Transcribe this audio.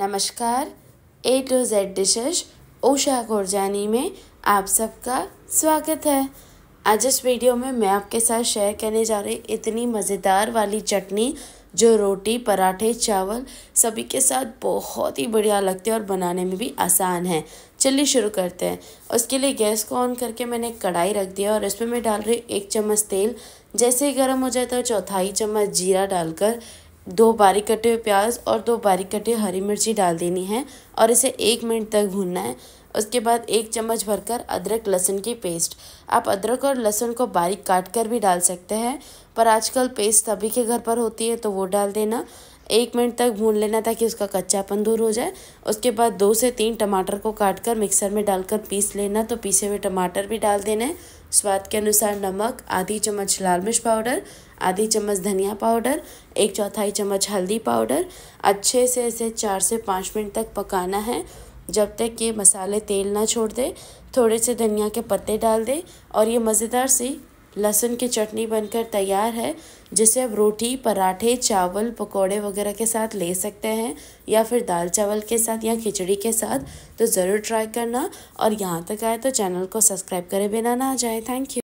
नमस्कार A to Z dishes ओशा कोरजानी में आप सबका स्वागत है आज इस वीडियो में मैं आपके साथ शेयर करने जा रही इतनी मज़ेदार वाली चटनी जो रोटी पराठे चावल सभी के साथ बहुत ही बढ़िया लगती है और बनाने में भी आसान है चलिए शुरू करते हैं उसके लिए गैस को ऑन करके मैंने कढ़ाई रख दिया और इसमें मैं डाल रही एक चम्मच तेल जैसे ही गर्म हो जाता तो है चौथाई चम्मच जीरा डालकर दो बारीक कटे हुए प्याज और दो बारीक कटे हरी मिर्ची डाल देनी है और इसे एक मिनट तक भूनना है उसके बाद एक चम्मच भरकर अदरक लहसुन की पेस्ट आप अदरक और लहसुन को बारीक काट कर भी डाल सकते हैं पर आजकल पेस्ट सभी के घर पर होती है तो वो डाल देना एक मिनट तक भून लेना ताकि उसका कच्चापन दूर हो जाए उसके बाद दो से तीन टमाटर को काट कर मिक्सर में डालकर पीस लेना तो पीसे हुए टमाटर भी डाल देना है स्वाद के अनुसार नमक आधी चम्मच लाल मिर्च पाउडर आधी चम्मच धनिया पाउडर एक चौथाई चम्मच हल्दी पाउडर अच्छे से इसे चार से पाँच मिनट तक पकाना है जब तक ये मसाले तेल ना छोड़ दे थोड़े से धनिया के पत्ते डाल दे और ये मज़ेदार सी लहसुन की चटनी बनकर तैयार है जिसे आप रोटी पराठे चावल पकोड़े वगैरह के साथ ले सकते हैं या फिर दाल चावल के साथ या खिचड़ी के साथ तो ज़रूर ट्राई करना और यहाँ तक आए तो चैनल को सब्सक्राइब करें बिना ना आ जाए थैंक यू